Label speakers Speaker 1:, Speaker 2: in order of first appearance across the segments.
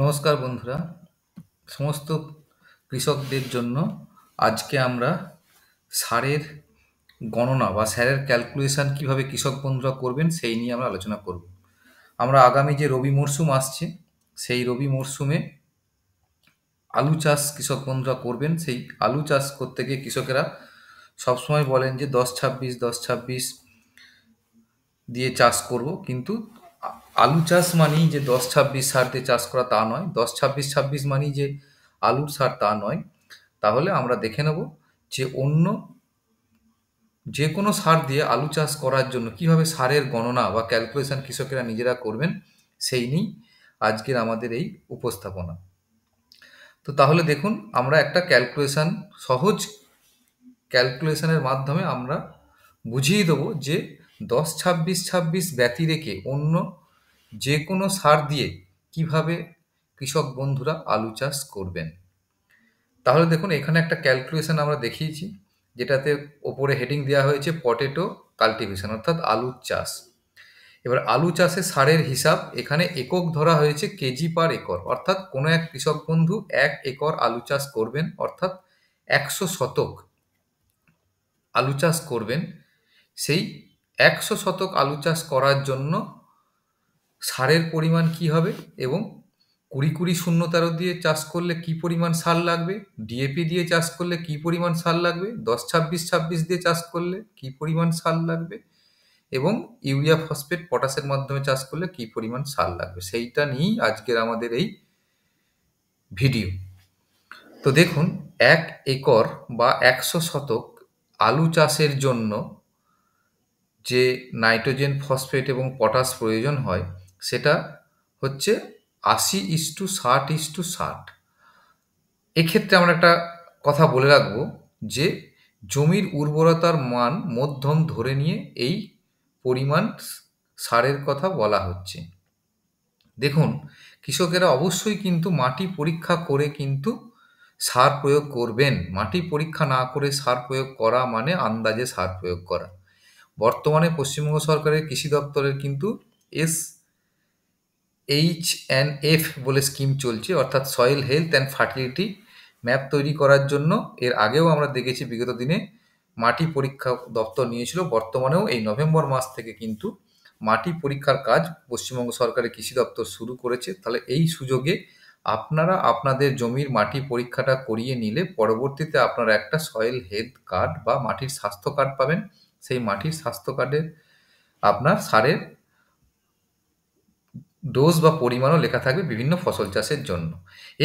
Speaker 1: নমস্কার বন্ধুরা সমস্ত কৃষকদের জন্য আজকে আমরা সারের গণনা বা স্যারের ক্যালকুলেশান কিভাবে কৃষক বন্ধুরা করবেন সেই নিয়ে আমরা আলোচনা করব আমরা আগামী যে রবি মরশুম আসছে সেই রবি মরশুমে আলু চাষ কৃষক বন্ধুরা করবেন সেই আলু চাষ করতে গিয়ে কৃষকেরা সবসময় বলেন যে দশ ছাব্বিশ দশ ছাব্বিশ দিয়ে চাষ করব কিন্তু আলু চাষ মানেই যে দশ ছাব্বিশ সার দিয়ে চাষ করা তা নয় দশ ছাব্বিশ ছাব্বিশ মানেই যে আলুর সার তা নয় তাহলে আমরা দেখে নেব যে অন্য যে কোনো সার দিয়ে আলু চাষ করার জন্য কিভাবে সারের গণনা বা ক্যালকুলেশন কৃষকেরা নিজেরা করবেন সেই নিয়েই আজকের আমাদের এই উপস্থাপনা তো তাহলে দেখুন আমরা একটা ক্যালকুলেশন সহজ ক্যালকুলেশনের মাধ্যমে আমরা বুঝিয়ে দেবো যে দশ ছাব্বিশ ছাব্বিশ ব্যতিরেকে অন্য যে কোনো সার দিয়ে কিভাবে কৃষক বন্ধুরা আলু চাষ করবেন তাহলে দেখুন এখানে একটা ক্যালকুলেশন আমরা দেখিয়েছি যেটাতে ওপরে হেডিং দেওয়া হয়েছে পটেটো কাল্টিভেশন অর্থাৎ আলুর চাষ এবার আলু চাষে সারের হিসাব এখানে একক ধরা হয়েছে কেজি পার একর অর্থাৎ কোনো এক কৃষক বন্ধু এক একর আলু চাষ করবেন অর্থাৎ একশো শতক আলু চাষ করবেন সেই একশো শতক আলু চাষ করার জন্য সারের পরিমাণ কি হবে এবং কুড়ি কুড়ি শূন্য তেরো দিয়ে চাষ করলে কি পরিমাণ সার লাগবে ডিএপি দিয়ে চাষ করলে কি পরিমাণ সার লাগবে দশ ছাব্বিশ ছাব্বিশ দিয়ে চাষ করলে কি পরিমাণ সার লাগবে এবং ইউরিয়া ফসফেট পটাশের মাধ্যমে চাষ করলে কি পরিমাণ সার লাগবে সেইটা নিয়েই আজকের আমাদের এই ভিডিও তো দেখুন এক একর বা একশো শতক আলু চাষের জন্য যে নাইট্রোজেন ফসফেট এবং পটাশ প্রয়োজন হয় সেটা হচ্ছে আশি ইস টু ষাট ইস টু ষাট এক্ষেত্রে আমরা একটা কথা বলে রাখবো যে জমির উর্বরতার মান মধ্যম ধরে নিয়ে এই পরিমাণ সারের কথা বলা হচ্ছে দেখুন কৃষকেরা অবশ্যই কিন্তু মাটি পরীক্ষা করে কিন্তু সার প্রয়োগ করবেন মাটি পরীক্ষা না করে সার প্রয়োগ করা মানে আন্দাজে সার প্রয়োগ করা বর্তমানে পশ্চিমবঙ্গ সরকারের কৃষি দপ্তরের কিন্তু এস এইচ অ্যান্ড এফ বলে স্কিম চলছে অর্থাৎ soil health and fertility map তৈরি করার জন্য এর আগেও আমরা দেখেছি বিগত দিনে মাটি পরীক্ষা দপ্তর নিয়েছিল বর্তমানেও এই নভেম্বর মাস থেকে কিন্তু মাটি পরীক্ষার কাজ পশ্চিমবঙ্গ সরকারের কৃষি দপ্তর শুরু করেছে তাহলে এই সুযোগে আপনারা আপনাদের জমির মাটি পরীক্ষাটা করিয়ে নিলে পরবর্তীতে আপনারা একটা সয়েল হেলথ কার্ড বা মাটির স্বাস্থ্য কার্ড পাবেন সেই মাটির স্বাস্থ্য কার্ডের আপনার সারের ডোজ বা পরিমাণও লেখা থাকবে বিভিন্ন ফসল চাষের জন্য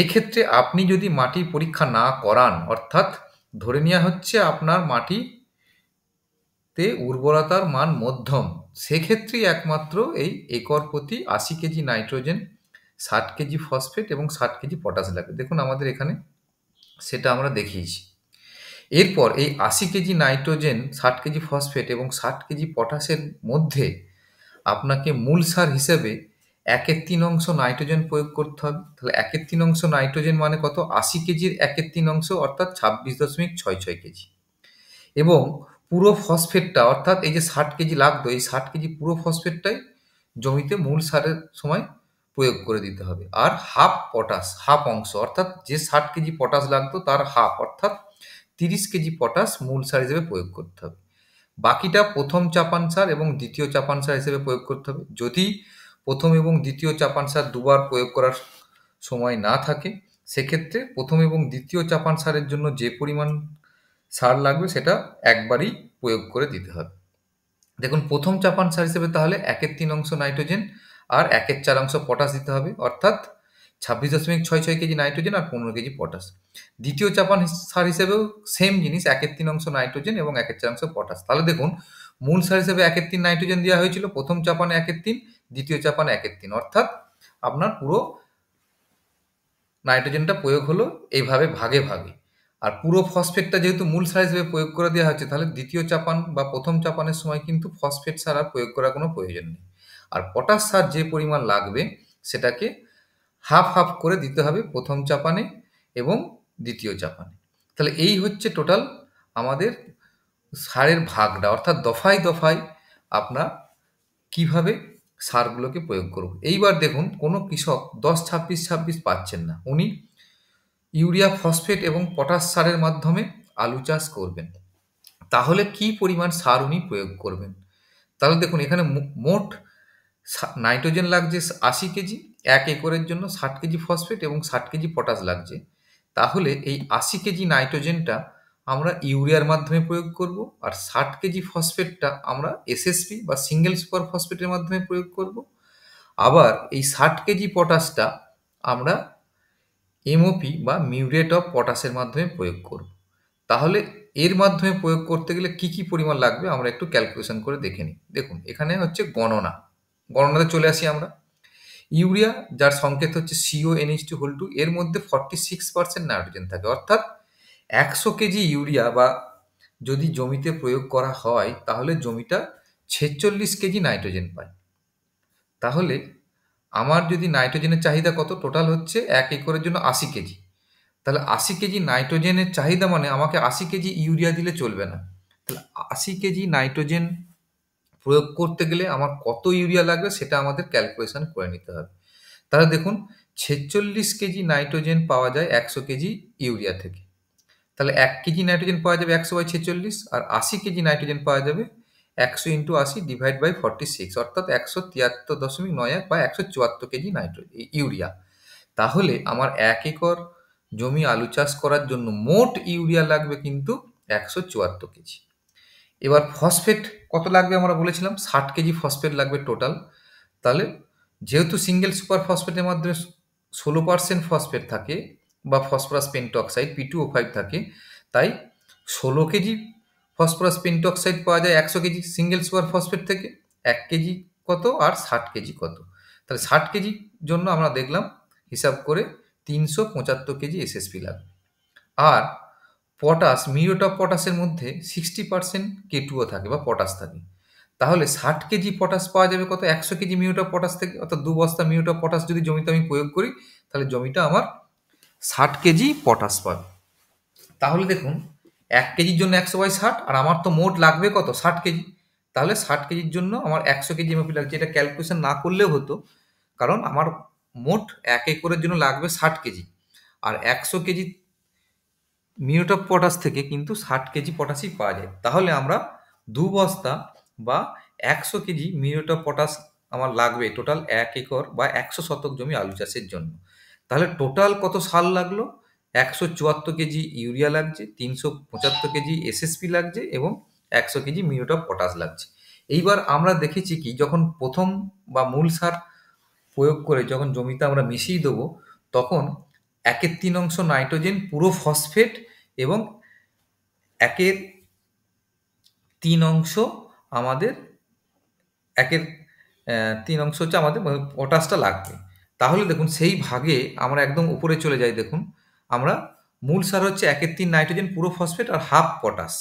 Speaker 1: এক্ষেত্রে আপনি যদি মাটি পরীক্ষা না করান অর্থাৎ ধরে নেওয়া হচ্ছে আপনার মাটিতে উর্বরতার মান মধ্যম সেক্ষেত্রে একমাত্র এই একর প্রতি আশি কেজি নাইট্রোজেন ষাট কেজি ফসফেট এবং ষাট কেজি পটাশ লাগবে দেখুন আমাদের এখানে সেটা আমরা দেখিয়েছি এরপর এই আশি কেজি নাইট্রোজেন ষাট কেজি ফসফেট এবং ষাট কেজি পটাশের মধ্যে আপনাকে মূল সার হিসেবে একের তিন অংশ নাইট্রোজেন প্রয়োগ করতে হবে তাহলে একের তিন অংশ নাইট্রোজেন মানে কত আশি কেজির একের তিন অংশ অর্থাৎ ছাব্বিশ দশমিক ছয় ছয় কেজি এবং পুরো ফসফেটটা অর্থাৎ এই যে ষাট কেজি লাগতো এই ষাট কেজি পুরো ফসফেটটাই জমিতে মূল সারের সময় প্রয়োগ করে দিতে হবে আর হাফ পটাশ হাফ অংশ অর্থাৎ যে ষাট কেজি পটাশ লাগতো তার হাফ অর্থাৎ তিরিশ কেজি পটাশ মূল সার হিসেবে প্রয়োগ করতে হবে বাকিটা প্রথম চাপান সার এবং দ্বিতীয় চাপান সার হিসেবে প্রয়োগ করতে হবে যদি প্রথম এবং দ্বিতীয় চাপান সার দুবার প্রয়োগ করার সময় না থাকে সেক্ষেত্রে প্রথম এবং দ্বিতীয় চাপান সারের জন্য যে পরিমাণ সার লাগবে সেটা একবারই প্রয়োগ করে দিতে হবে দেখুন প্রথম চাপান সার হিসেবে তাহলে একের তিন অংশ নাইট্রোজেন আর একের চার অংশ পটাশ দিতে হবে অর্থাৎ ছাব্বিশ দশমিক ছয় ছয় কেজি নাইট্রোজেন আর পনেরো কেজি পটাশ দ্বিতীয় চাপান সার হিসেবেও সেম জিনিস একের তিন অংশ নাইট্রোজেন এবং একের চার অংশ পটাশ তাহলে দেখুন মূল সার হিসেবে একের তিন নাইট্রোজেন দেওয়া হয়েছিল প্রথম চাপানে একের তিন দ্বিতীয় চাপান একের তিন অর্থাৎ আপনার পুরো নাইট্রোজেনটা প্রয়োগ হলো এইভাবে ভাগে ভাগে আর পুরো ফসফেটটা যেহেতু মূল সার হিসেবে প্রয়োগ করে দেওয়া হচ্ছে তাহলে দ্বিতীয় চাপান বা প্রথম চাপানের সময় কিন্তু ফসফেট সার আর প্রয়োগ করার কোনো প্রয়োজন নেই আর পটাশ সার যে পরিমাণ লাগবে সেটাকে হাফ হাফ করে দিতে হবে প্রথম চাপানে এবং দ্বিতীয় চাপানে তাহলে এই হচ্ছে টোটাল আমাদের সারের ভাগটা অর্থাৎ দফায় দফায় আপনার কিভাবে সারগুলোকে প্রয়োগ করব এইবার দেখুন কোনো কৃষক দশ ছাব্বিশ ছাব্বিশ পাচ্ছেন না উনি ইউরিয়া ফসফেট এবং পটাশ সারের মাধ্যমে আলু চাষ করবেন তাহলে কি পরিমাণ সার উনি প্রয়োগ করবেন তাহলে দেখুন এখানে মোট নাইট্রোজেন লাগছে আশি কেজি এক একরের জন্য ষাট কেজি ফসফেট এবং ষাট কেজি পটাশ লাগছে তাহলে এই আশি কেজি নাইট্রোজেনটা আমরা ইউরিয়ার মাধ্যমে প্রয়োগ করব আর ষাট কেজি ফসফেটটা আমরা এসএসপি বা সিঙ্গেল সুপার ফসফেটের মাধ্যমে প্রয়োগ করব আবার এই ষাট কেজি পটাশটা আমরা এমওপি বা মিউরেট অফ পটাশের মাধ্যমে প্রয়োগ করব তাহলে এর মাধ্যমে প্রয়োগ করতে গেলে কি কি পরিমাণ লাগবে আমরা একটু ক্যালকুলেশন করে দেখে নিই দেখুন এখানে হচ্ছে গণনা গণনাতে চলে আসি আমরা ইউরিয়া যার সংকেত হচ্ছে CO NH two whole two এর মধ্যে ফর্টি সিক্স পার্সেন্ট নাইট্রোজেন থাকে অর্থাৎ একশো কেজি ইউরিয়া বা যদি জমিতে প্রয়োগ করা হয় তাহলে জমিটা ছেচল্লিশ কেজি নাইট্রোজেন পায় তাহলে আমার যদি নাইট্রোজেনের চাহিদা কত টোটাল হচ্ছে এক একরের জন্য আশি কেজি তাহলে আশি কেজি নাইট্রোজেনের চাহিদা মানে আমাকে আশি কেজি ইউরিয়া দিলে চলবে না তাহলে আশি কেজি নাইট্রোজেন প্রয়োগ করতে গেলে আমার কত ইউরিয়া লাগবে সেটা আমাদের ক্যালকুলেশন করে নিতে হবে তাহলে দেখুন ছেচল্লিশ কেজি নাইট্রোজেন পাওয়া যায় একশো কেজি ইউরিয়া থেকে তাহলে এক কেজি নাইট্রোজেন পাওয়া যাবে একশো বাই ছেচল্লিশ আর আশি কেজি নাইট্রোজেন পাওয়া যাবে একশো ইন্টু আশি ডিভাইড বাই ফর্টি সিক্স অর্থাৎ একশো তিয়াত্তর দশমিক নয় এক বা একশো চুয়াত্তর কেজি নাইট্রোজেন ইউরিয়া তাহলে আমার এক একর জমি আলু চাষ করার জন্য মোট ইউরিয়া লাগবে কিন্তু একশো চুয়াত্তর কেজি এবার ফসফেট কত লাগবে আমরা বলেছিলাম ষাট কেজি ফসফেট লাগবে টোটাল তাহলে যেহেতু সিঙ্গেল সুপার ফসফেটের মাধ্যমে ষোলো পার্সেন্ট ফসফেট থাকে বা phosphorus pentoxide P two O five থাকে তাই ষোলো কেজি ফসফরাস পেন্টক্সাইড পাওয়া যায় একশো কেজি সিঙ্গেল সুপার ফসফেট থেকে এক কেজি কত আর ষাট কেজি কত তাহলে ষাট কেজির জন্য আমরা দেখলাম হিসাব করে তিনশো পঁচাত্তর কেজি এসএসপি লাগবে আর পটাশ মিউরেট অফ পটাশের মধ্যে সিক্সটি পার্সেন্ট কেটুও থাকে বা পটাশ থাকে তাহলে ষাট কেজি পটাশ পাওয়া যাবে কত একশো কেজি মিউরেট অফ পটাশ থেকে অর্থাৎ দু বস্তা মিউরেট অফ পটাশ যদি জমিতে আমি প্রয়োগ করি তাহলে জমিটা আমার ষাট কেজি পটাশ পাবে তাহলে দেখুন এক কেজির জন্য একশো বাই ষাট আর আমার তো মোট লাগবে কত ষাট কেজি তাহলে ষাট কেজির জন্য আমার একশো কেজি এমএপি লাগছে এটা ক্যালকুলেশন না করলেও হতো কারণ আমার মোট এক একরের জন্য লাগবে ষাট কেজি আর একশো কেজি মিউট অফ পটাশ থেকে কিন্তু ষাট কেজি পটাশই পাওয়া যায় তাহলে আমরা দু বস্তা বা একশো কেজি মিউট অফ পটাশ আমার লাগবে টোটাল এক একর বা একশো শতক জমি আলু চাষের জন্য তাহলে টোটাল কত সার লাগলো একশো চুয়াত্তর কেজি ইউরিয়া লাগছে তিনশো পঁচাত্তর কেজি এসএসপি লাগছে এবং একশো কেজি মিউট অফ পটাশ লাগছে এইবার আমরা দেখেছি কি যখন প্রথম বা মূল সার প্রয়োগ করে যখন জমিতে আমরা মিশিয়ে দেবো তখন একের তিন অংশ নাইট্রোজেন পুরো ফসফেট এবং একের তিন অংশ আমাদের একের তিন অংশ হচ্ছে আমাদের পটাশটা মানে লাগবে তাহলে দেখুন সেই ভাগে আমরা একদম উপরে চলে যাই দেখুন আমরা মূল সার হচ্ছে একের তিন নাইট্রোজেন পুরো ফসফেট আর হাফ পটাশ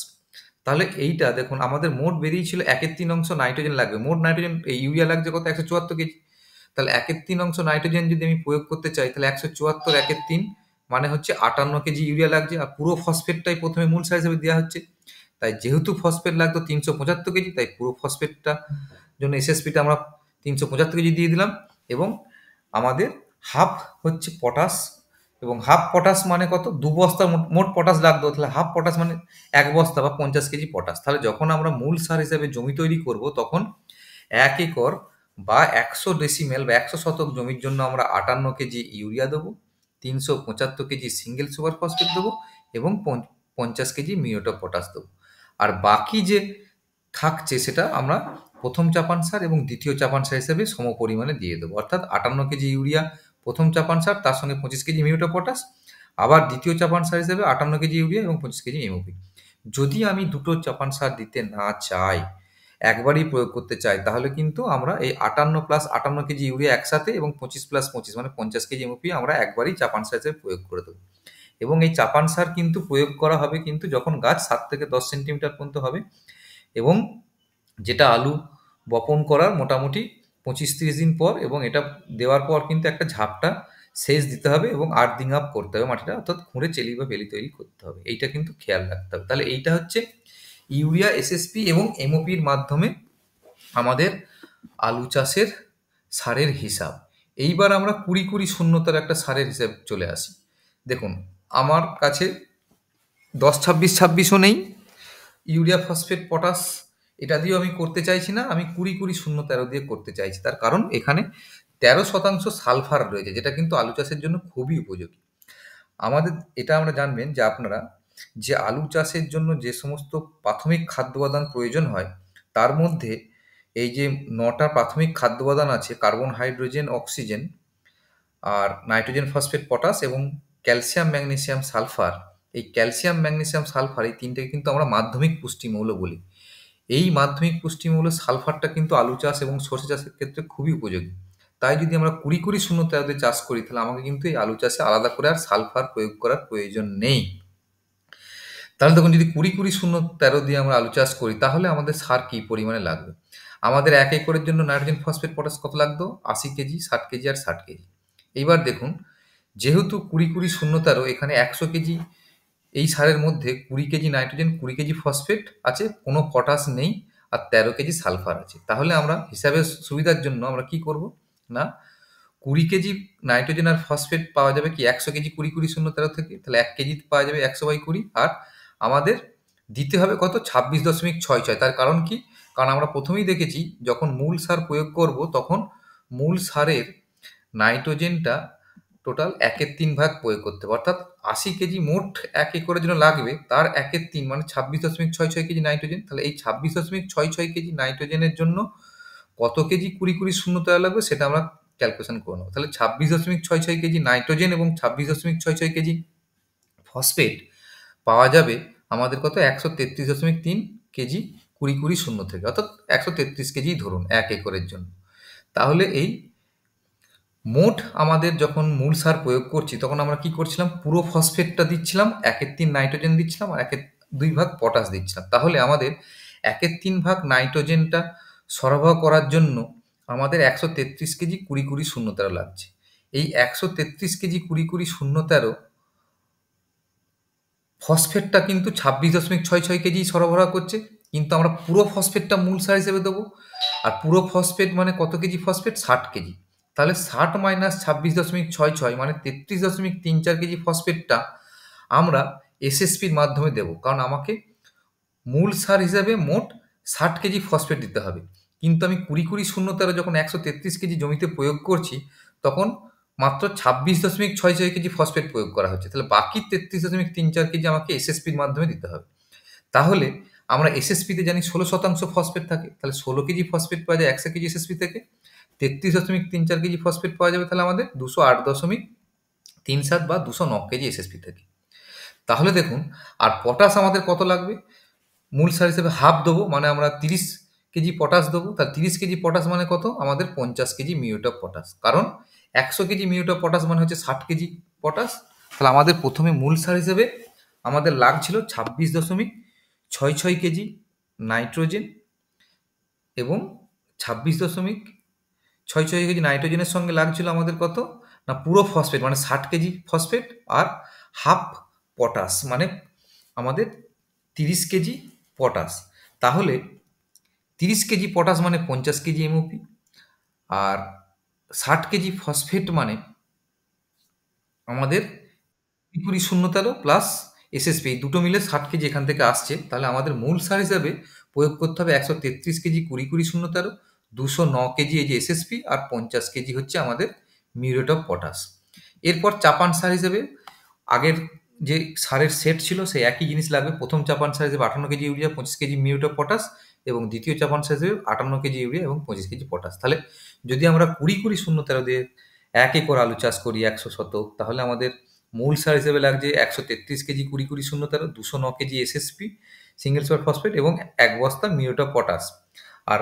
Speaker 1: তাহলে এইটা দেখুন আমাদের মোট বেরিয়েছিল একের তিন অংশ নাইট্রোজেন লাগবে মোট নাইট্রোজেন এই ইউরিয়া লাগছে কত একশো চুয়াত্তর কেজি তাহলে একের তিন অংশ নাইট্রোজেন যদি আমি প্রয়োগ করতে চাই তাহলে একশো চুয়াত্তর একের তিন মানে হচ্ছে আটান্ন কেজি ইউরিয়া লাগছে আর পুরো ফসফেটটাই প্রথমে মূল সার হিসেবে দেওয়া হচ্ছে তাই যেহেতু ফসফেট লাগতো তিনশো পঁচাত্তর কেজি তাই পুরো ফসফেটটা জন্য এসএসপিটা আমরা তিনশো পঁচাত্তর কেজি দিয়ে দিলাম এবং আমাদের হাফ হচ্ছে পটাশ এবং হাফ পটাশ মানে কত দু বস্তা মোট পটাশ লাগতো তাহলে হাফ পটাশ মানে এক বস্তা বা পঞ্চাশ কেজি পটাশ তাহলে যখন আমরা মূল সার হিসাবে জমি তৈরি করব তখন এক একর বা একশো ডেসিমেল বা একশো শতক জমির জন্য আমরা আটান্ন কেজি ইউরিয়া দেবো তিনশো পঁচাত্তর কেজি সিঙ্গেল সুপার ফসফেট দেবো এবং পঞ্চাশ কেজি মিওটো পটাশ দেবো আর বাকি যে থাকছে সেটা আমরা প্রথম চাপান সার এবং দ্বিতীয় চাপান সার হিসেবে সম পরিমাণে দিয়ে দেবো অর্থাৎ আটান্ন কেজি ইউরিয়া প্রথম চাপান সার তার সঙ্গে পঁচিশ কেজি মিউটো পটাশ আবার দ্বিতীয় চাপান সার হিসেবে আটান্ন কেজি ইউরিয়া এবং পঁচিশ কেজি এমওপি যদি আমি দুটো চাপান সার দিতে না চাই একবারই প্রয়োগ করতে চাই তাহলে কিন্তু আমরা এই আটান্ন প্লাস আটান্ন কেজি ইউরিয়া একসাথে এবং পঁচিশ প্লাস পঁচিশ মানে পঞ্চাশ কেজি এমওপি আমরা একবারই চাপান সার হিসেবে প্রয়োগ করে দেবো এবং এই চাপান সার কিন্তু প্রয়োগ করা হবে কিন্তু যখন গাছ সাত থেকে দশ সেন্টিমিটার পর্যন্ত হবে এবং যেটা আলু বপন করার মোটামুটি পঁচিশ তিরিশ দিন পর এবং এটা দেওয়ার পর কিন্তু একটা ঝাপটা সেচ দিতে হবে এবং আর্দিং আপ করতে হবে মাটিটা অর্থাৎ খুঁড়ে চেলি বা বেলি তৈরি করতে হবে এইটা কিন্তু খেয়াল রাখতে হবে তাহলে এইটা হচ্ছে ইউরিয়া এসএসপি এবং এমওপির মাধ্যমে আমাদের আলু চাষের সারের হিসাব এইবার আমরা কুড়ি কুড়ি শূন্যতার একটা সারের হিসাব চলে আসি দেখুন আমার কাছে দশ ছাব্বিশ ছাব্বিশও নেই ইউরিয়া ফসফেট পটাশ এটা দিয়েও আমি করতে চাইছি না আমি কুড়ি কুড়ি শূন্য তেরো দিয়ে করতে চাইছি তার কারণ এখানে তেরো শতাংশ সালফার রয়েছে যেটা কিন্তু আলু চাষের জন্য খুবই উপযোগী আমাদের এটা আমরা জানবেন যে আপনারা যে আলু চাষের জন্য যে সমস্ত প্রাথমিক খাদ্য উপাদান প্রয়োজন হয় তার মধ্যে এই যে নটা প্রাথমিক খাদ্য উপাদান আছে কার্বন হাইড্রোজেন অক্সিজেন আর নাইট্রোজেন ফসফেট পটাশ এবং ক্যালসিয়াম ম্যাগনেসিয়াম সালফার এই ক্যালসিয়াম ম্যাগনেসিয়াম সালফার এই তিনটাকে কিন্তু আমরা মাধ্যমিক পুষ্টিমৌল বলি এই মাধ্যমিক পুষ্টিমূল্য সালফারটা কিন্তু আলু চাষ এবং সর্ষে চাষের ক্ষেত্রে খুবই উপযোগী তাই যদি আমরা কুড়ি কুড়ি শূন্য তেরোতে চাষ করি তাহলে আমাকে কিন্তু এই আলু চাষে আলাদা করে আর সালফার প্রয়োগ করার প্রয়োজন নেই তাহলে দেখুন যদি কুড়ি কুড়ি শূন্য তেরো দিয়ে আমরা আলু চাষ করি তাহলে আমাদের সার কী পরিমাণে লাগবে আমাদের এক একরের জন্য নাইট্রোজেন ফসফেট পটাশ কত লাগতো আশি কেজি ষাট কেজি আর ষাট কেজি এইবার দেখুন যেহেতু কুড়ি কুড়ি শূন্য তেরো এখানে একশো কেজি এই সারের মধ্যে কুড়ি কেজি নাইট্রোজেন কুড়ি কেজি ফসফেট আছে কোনো পটাশ নেই আর তেরো কেজি সালফার আছে তাহলে আমরা হিসাবের সুবিধার জন্য আমরা কি করব না কুড়ি কেজি নাইট্রোজেন আর ফসফেট পাওয়া যাবে কি একশো কেজি কুড়ি কুড়ি শূন্য তেরো থেকে তাহলে এক কেজি পাওয়া যাবে একশো বাই কুড়ি আর আমাদের দিতে হবে কত ছাব্বিশ দশমিক ছয় ছয় তার কারণ কি কারণ আমরা প্রথমেই দেখেছি যখন মূল সার প্রয়োগ করব তখন মূল সারের নাইট্রোজেনটা টোটাল একের তিন ভাগ প্রয়োগ করতে হবে অর্থাৎ আশি কেজি মোট এক একরের জন্য লাগবে তার একের তিন মানে ছাব্বিশ দশমিক ছয় ছয় কেজি নাইট্রোজেন তাহলে এই ছাব্বিশ দশমিক ছয় ছয় কেজি নাইট্রোজেনের জন্য কত কেজি কুড়ি কুড়ি শূন্য দেওয়া লাগবে সেটা আমরা ক্যালকুলেশন করে নেবো তাহলে ছাব্বিশ দশমিক ছয় ছয় কেজি নাইট্রোজেন এবং ছাব্বিশ দশমিক ছয় ছয় কেজি ফসফেট পাওয়া যাবে আমাদের কত একশো তেত্রিশ দশমিক তিন কেজি কুড়ি কুড়ি শূন্য থেকে অর্থাৎ একশো তেত্রিশ কেজি ধরুন এক একরের জন্য তাহলে এই মোট আমাদের যখন মূল সার প্রয়োগ করছি তখন আমরা কি করছিলাম পুরো ফসফেটটা দিচ্ছিলাম একের তিন নাইট্রোজেন দিচ্ছিলাম আর একের দুই ভাগ পটাশ দিচ্ছিলাম তাহলে আমাদের একের তিন ভাগ নাইট্রোজেনটা সরবরাহ করার জন্য আমাদের একশো তেত্রিশ কেজি কুড়ি কুড়ি শূন্য তেরো লাগছে এই একশো তেত্রিশ কেজি কুড়ি কুড়ি শূন্য তেরো ফসফেটটা কিন্তু ছাব্বিশ দশমিক ছয় ছয় কেজি সরবরাহ করছে কিন্তু আমরা পুরো ফসফেটটা মূল সার হিসেবে দেবো আর পুরো ফসফেট মানে কত কেজি ফসফেট ষাট কেজি তাহলে ষাট মাইনাস ছাব্বিশ দশমিক ছয় ছয় মানে তেত্রিশ দশমিক তিন চার কেজি ফসফেটটা আমরা এসএসপির মাধ্যমে দেব কারণ আমাকে মূল সার হিসাবে মোট ষাট কেজি ফসফেট দিতে হবে কিন্তু আমি কুড়ি কুড়ি শূন্য তেরো যখন একশো তেত্রিশ কেজি জমিতে প্রয়োগ করছি তখন মাত্র ছাব্বিশ দশমিক ছয় ছয় কেজি ফসফেট প্রয়োগ করা হচ্ছে তাহলে বাকি তেত্রিশ দশমিক তিন চার কেজি আমাকে এসএসপির মাধ্যমে দিতে হবে তাহলে আমরা এসএসপিতে জানি ষোলো শতাংশ ফসফেট থাকে তাহলে ষোলো কেজি ফসফেট পাওয়া যায় একশো কেজি এসএসপি থেকে তেত্রিশ দশমিক তিন চার কেজি ফসফেট পাওয়া যাবে তাহলে আমাদের দুশো আট দশমিক তিন সাত বা দুশো ন কেজি এসএসপি থেকে তাহলে দেখুন আর পটাশ আমাদের কত লাগবে মূল সার হিসেবে হাফ দেবো মানে আমরা তিরিশ কেজি পটাশ দেবো তার তিরিশ কেজি পটাশ মানে কত আমাদের পঞ্চাশ কেজি মিউট অফ পটাশ কারণ একশো কেজি মিউট অফ পটাশ মানে হচ্ছে ষাট কেজি পটাশ তাহলে আমাদের প্রথমে মূল সার হিসেবে আমাদের লাগছিল ছাব্বিশ দশমিক ছয় ছয় কেজি নাইট্রোজেন এবং ছাব্বিশ দশমিক ছয় ছয় কেজি নাইট্রোজেনের সঙ্গে লাগছিল আমাদের কত না পুরো ফসফেট মানে ষাট কেজি ফসফেট আর হাফ পটাশ মানে আমাদের তিরিশ কেজি পটাশ তাহলে তিরিশ কেজি পটাশ মানে পঞ্চাশ কেজি এমওপি আর ষাট কেজি ফসফেট মানে আমাদের কুড়ি শূন্য তেরো প্লাস এসএসপি দুটো মিলে ষাট কেজি এখান থেকে আসছে তাহলে আমাদের মূল সার হিসাবে প্রয়োগ করতে হবে একশো তেত্রিশ কেজি কুড়ি কুড়ি শূন্য তেরো দুশো ন কেজি এই যে এসএসপি আর পঞ্চাশ কেজি হচ্ছে আমাদের মিউরেট অফ পটাশ এরপর চাপান সার হিসেবে আগের যে সারের সেট ছিল সেই একই জিনিস লাগবে প্রথম চাপান সার হিসেবে আঠান্ন কেজি ইউরিয়া পঁচিশ কেজি মিউরেট অফ পটাশ এবং দ্বিতীয় চাপান সার হিসেবে আটান্ন কেজি ইউরিয়া এবং পঁচিশ কেজি পটাশ তাহলে যদি আমরা কুড়ি কুড়ি শূন্য তেরো দিয়ে এক একর আলু চাষ করি একশো শতক তাহলে আমাদের মূল সার হিসেবে লাগছে একশো তেত্রিশ কেজি কুড়ি কুড়ি শূন্য তেরো দুশো ন KG SSP single super phosphate এবং এক বস্তা মিউরেট অফ পটাশ আর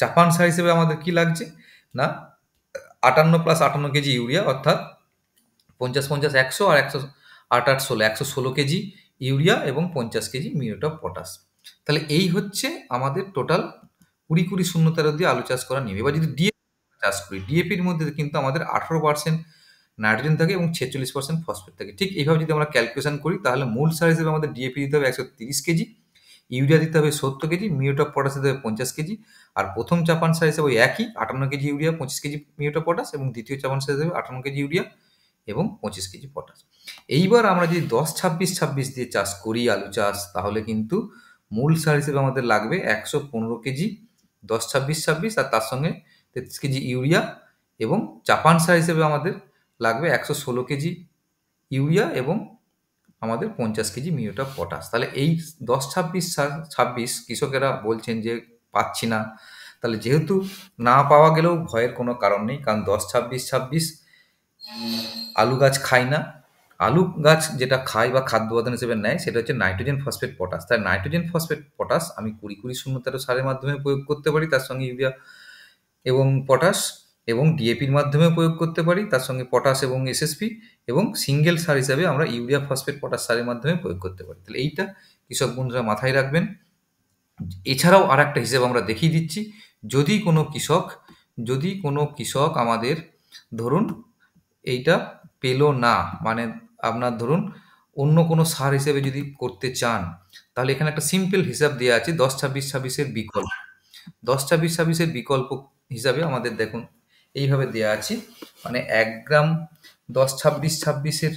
Speaker 1: চাপান সার হিসেবে আমাদের কি লাগছে না আটান্ন প্লাস আটান্ন কেজি ইউরিয়া অর্থাৎ পঞ্চাশ পঞ্চাশ একশো আর একশো আট আট ষোলো একশো ষোলো কেজি ইউরিয়া এবং পঞ্চাশ কেজি মিউরেট অফ পটাশ তাহলে এই হচ্ছে আমাদের টোটাল কুড়ি কুড়ি শূন্য তেরো দিয়ে আলু চাষ করা নেবে এবার যদি ডিএপি চাষ করি ডিএপির মধ্যে কিন্তু আমাদের আঠেরো পার্সেন্ট নাইট্রোজেন থাকে এবং ছেচল্লিশ পার্সেন্ট ফসফেট থাকে ঠিক এইভাবে যদি আমরা ক্যালকুলেশন করি তাহলে মূল সার হিসেবে আমাদের ডিএপি দিতে হবে একশো তিরিশ কেজি ইউরিয়া দিতে হবে সত্তর কেজি মিউট পটাস পটাশ দিতে হবে পঞ্চাশ কেজি আর প্রথম চাপান সার হিসেবে একই আটান্ন কেজি ইউরিয়া পঁচিশ কেজি মিউট পটাস পটাশ এবং দ্বিতীয় চাপান সার হিসেবে আটান্ন কেজি ইউরিয়া এবং পঁচিশ কেজি পটাশ এইবার আমরা যদি দশ ছাব্বিশ ছাব্বিশ দিয়ে চাষ করি আলু চাষ তাহলে কিন্তু মূল সার হিসেবে আমাদের লাগবে একশো পনেরো কেজি দশ ছাব্বিশ ছাব্বিশ আর তার সঙ্গে তেত্রিশ কেজি ইউরিয়া এবং চাপান সার হিসেবে আমাদের লাগবে একশো ষোলো কেজি ইউরিয়া এবং আমাদের পঞ্চাশ কেজি মিওটা পটাশ তাহলে এই দশ ছাব্বিশ ছাব্বিশ কৃষকেরা বলছেন যে পাচ্ছি না তাহলে যেহেতু না পাওয়া গেলেও ভয়ের কোনো কারণ নেই কারণ দশ ছাব্বিশ ছাব্বিশ আলু গাছ খায় না আলু গাছ যেটা খায় বা খাদ্য উপাদান হিসেবে নেয় সেটা হচ্ছে নাইট্রোজেন ফসফেট পটাশ তাই নাইট্রোজেন ফসফেট পটাশ আমি কুড়ি কুড়ি শূন্য তেরো সারের মাধ্যমে প্রয়োগ করতে পারি তার সঙ্গে ইউরিয়া এবং পটাশ এবং ডিএপির মাধ্যমে প্রয়োগ করতে পারি তার সঙ্গে পটাশ এবং এসএসপি এবং সিঙ্গেল সার হিসাবে আমরা ইউরিয়া ফসফেট পটাশ সারের মাধ্যমে প্রয়োগ করতে পারি তাহলে এইটা কৃষক বন্ধুরা মাথায় রাখবেন এছাড়াও আর একটা হিসেব আমরা দেখিয়ে দিচ্ছি যদি কোনো কৃষক যদি কোনো কৃষক আমাদের ধরুন এইটা পেলো না মানে আপনার ধরুন অন্য কোনো সার হিসেবে যদি করতে চান তাহলে এখানে একটা সিম্পল হিসাব দেওয়া আছে দশ ছাব্বিশ ছাব্বিশের বিকল্প দশ ছাব্বিশ ছাব্বিশের বিকল্প হিসাবে আমাদের দেখুন এইভাবে দেয়া আছে মানে এক গ্রাম দশ ছাব্বিশ ছাব্বিশের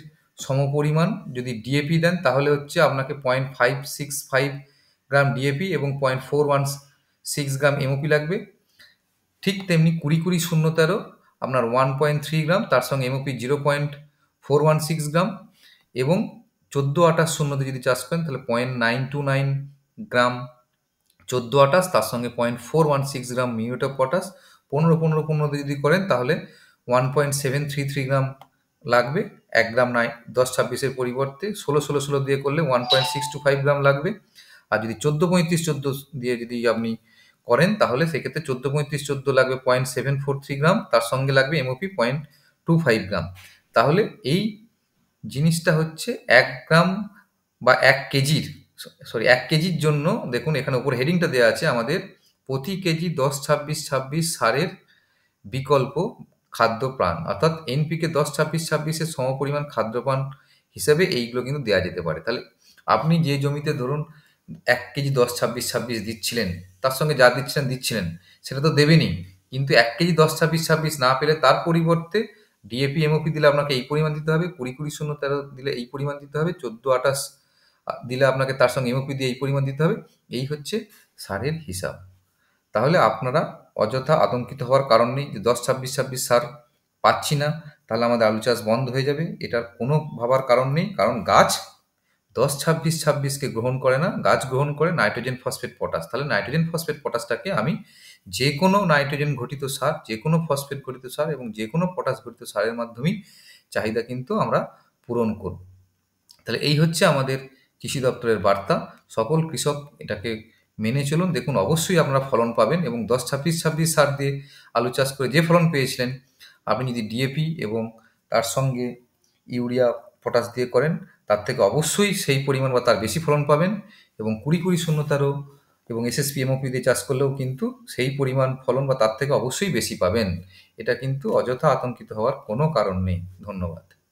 Speaker 1: সমপরিমাণ যদি ডিএপি দেন তাহলে হচ্ছে আপনাকে point five six five gram DAP এবং point four one six gram MOP লাগবে ঠিক তেমনি কুড়ি কুড়ি শূন্য তেরো আপনার ওয়ান পয়েন্ট থ্রি গ্রাম তার সঙ্গে MOP zero point four one six gram এবং চোদ্দো আটাশ শূন্যতে যদি চাষ করেন তাহলে point nine two nine gram চোদ্দো আটাশ তার সঙ্গে point four one six gram muriate of potash পনেরো পনেরো পনেরো যদি করেন তাহলে one point seven three three gram লাগবে এক গ্রাম নাই দশ ছাব্বিশের পরিবর্তে ষোলো ষোলো ষোলো দিয়ে করলে one point six two five gram লাগবে আর যদি চোদ্দো পঁয়ত্রিশ চোদ্দো দিয়ে যদি আপনি করেন তাহলে সেক্ষেত্রে চোদ্দো পঁয়ত্রিশ চোদ্দো লাগবে point seven four three gram তার সঙ্গে লাগবে MOP point two five gram তাহলে এই জিনিসটা হচ্ছে এক গ্রাম বা এক কেজির সরি এক কেজির জন্য দেখুন এখানে উপর হেডিংটা দেওয়া আছে আমাদের প্রতি কেজি দশ ছাব্বিশ ছাব্বিশ সারের বিকল্প খাদ্যপ্রাণ অর্থাৎ এনপিকে দশ ছাব্বিশ ছাব্বিশের সমপরিমাণ খাদ্যপ্রাণ হিসেবে এইগুলো কিন্তু দেওয়া যেতে পারে তাহলে আপনি যে জমিতে ধরুন এক কেজি দশ ছাব্বিশ ছাব্বিশ দিচ্ছিলেন তার সঙ্গে যা দিচ্ছিলেন দিচ্ছিলেন সেটা তো দেবেনি কিন্তু এক কেজি দশ ছাব্বিশ ছাব্বিশ না পেলে তার পরিবর্তে ডিএপি এমওপি দিলে আপনাকে এই পরিমাণ দিতে হবে কুড়ি কুড়ি শূন্য তেরো দিলে এই পরিমাণ দিতে হবে চোদ্দো আঠাশ দিলে আপনাকে তার সঙ্গে এমওপি দিয়ে এই পরিমাণ দিতে হবে এই হচ্ছে সারের হিসাব তাহলে আপনারা অযথা আতঙ্কিত হওয়ার কারণ নেই যে দশ ছাব্বিশ ছাব্বিশ সার পাচ্ছি না তাহলে আমাদের আলু চাষ বন্ধ হয়ে যাবে এটার কোনো ভাবার কারণ নেই কারণ গাছ দশ ছাব্বিশ ছাব্বিশকে গ্রহণ করে না গাছ গ্রহণ করে নাইট্রোজেন ফসফেট পটাশ তাহলে নাইট্রোজেন ফসফেট পটাশটাকে আমি যে কোনো নাইট্রোজেন ঘটিত সার যে কোনো ফসফেট ঘটিত সার এবং যে কোনো পটাশ ঘটিত সারের মাধ্যমেই চাহিদা কিন্তু আমরা পূরণ করব তাহলে এই হচ্ছে আমাদের কৃষি দপ্তরের বার্তা সকল কৃষক এটাকে মেনে চলুন দেখুন অবশ্যই আপনারা ফলন পাবেন এবং দশ ছাব্বিশ ছাব্বিশ সার দিয়ে আলু চাষ করে যে ফলন পেয়েছিলেন আপনি যদি ডিএপি এবং তার সঙ্গে ইউরিয়া পটাশ দিয়ে করেন তার থেকে অবশ্যই সেই পরিমাণ বা তার বেশি ফলন পাবেন এবং কুড়ি কুড়ি শূন্যতারও এবং এসএসপি এমওপি দিয়ে চাষ করলেও কিন্তু সেই পরিমাণ ফলন বা তার থেকে অবশ্যই বেশি পাবেন এটা কিন্তু অযথা আতঙ্কিত হওয়ার কোনো কারণ নেই ধন্যবাদ